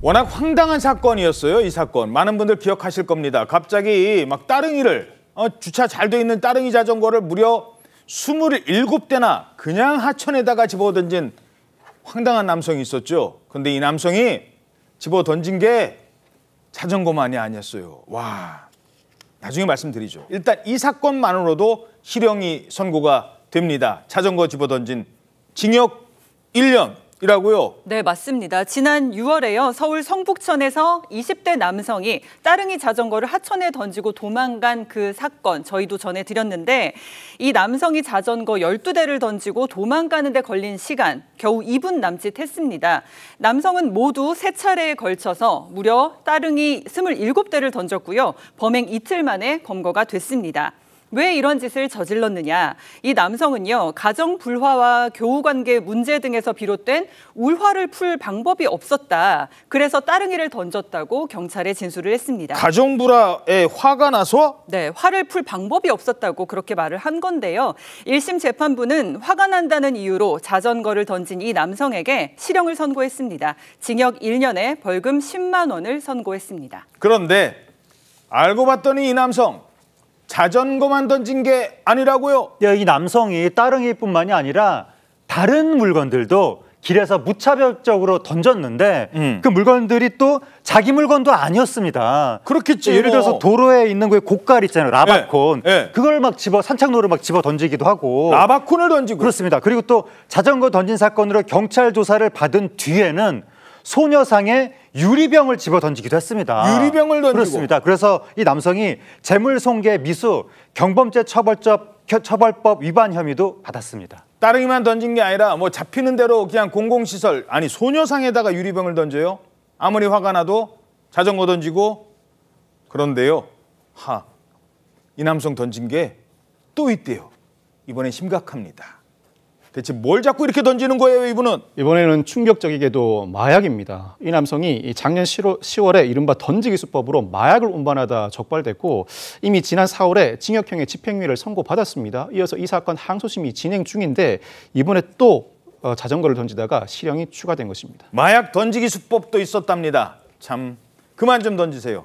워낙 황당한 사건이었어요, 이 사건. 많은 분들 기억하실 겁니다. 갑자기 막 따릉이를, 어, 주차 잘 돼 있는 따릉이 자전거를 무려 27대나 그냥 하천에다가 집어 던진 황당한 남성이 있었죠. 근데 이 남성이 집어 던진 게 자전거만이 아니었어요. 와. 나중에 말씀드리죠. 일단 이 사건만으로도 실형이 선고가 됩니다. 자전거 집어 던진 징역 1년 이라고요? 네, 맞습니다. 지난 6월에요. 서울 성북천에서 20대 남성이 따릉이 자전거를 하천에 던지고 도망간 그 사건 저희도 전해드렸는데 이 남성이 자전거 12대를 던지고 도망가는 데 걸린 시간 겨우 2분 남짓 했습니다. 남성은 모두 세차례에 걸쳐서 무려 따릉이 27대를 던졌고요. 범행 이틀 만에 검거가 됐습니다. 왜 이런 짓을 저질렀느냐. 이 남성은요, 가정 불화와 교우 관계 문제 등에서 비롯된 울화를 풀 방법이 없었다. 그래서 따릉이를 던졌다고 경찰에 진술을 했습니다. 가정 불화에 화가 나서? 네, 화를 풀 방법이 없었다고 그렇게 말을 한 건데요. 1심 재판부는 화가 난다는 이유로 자전거를 던진 이 남성에게 실형을 선고했습니다. 징역 1년에 벌금 10만 원을 선고했습니다. 그런데 알고 봤더니 이 남성 자전거만 던진 게 아니라고요? 네, 이 남성이 따릉이뿐만이 아니라 다른 물건들도 길에서 무차별적으로 던졌는데 음. 그 물건들이 또 자기 물건도 아니었습니다. 그렇겠지. 예를 들어서 뭐. 도로에 있는 그 고깔 있잖아요. 라바콘. 예, 예. 그걸 막 집어 산책로로 막 집어 던지기도 하고. 라바콘을 던지고. 그렇습니다. 그리고 또 자전거 던진 사건으로 경찰 조사를 받은 뒤에는 소녀상의 유리병을 집어 던지기도 했습니다. 유리병을 던지고 그렇습니다. 그래서 이 남성이 재물손괴, 미수, 경범죄 처벌법, 처벌법 위반 혐의도 받았습니다. 따릉이만 던진 게 아니라 뭐 잡히는 대로 그냥 공공시설 아니 소녀상에다가 유리병을 던져요. 아무리 화가 나도 자전거 던지고 그런데요. 하, 이 남성 던진 게 또 있대요. 이번엔 심각합니다. 대체 뭘 자꾸 이렇게 던지는 거예요, 이분은? 이번에는 충격적이게도 마약입니다. 이 남성이 작년 10월에 이른바 던지기 수법으로 마약을 운반하다 적발됐고 이미 지난 4월에 징역형의 집행유예를 선고받았습니다. 이어서 이 사건 항소심이 진행 중인데 이번에 또 어, 자전거를 던지다가 실형이 추가된 것입니다. 마약 던지기 수법도 있었답니다. 참 그만 좀 던지세요.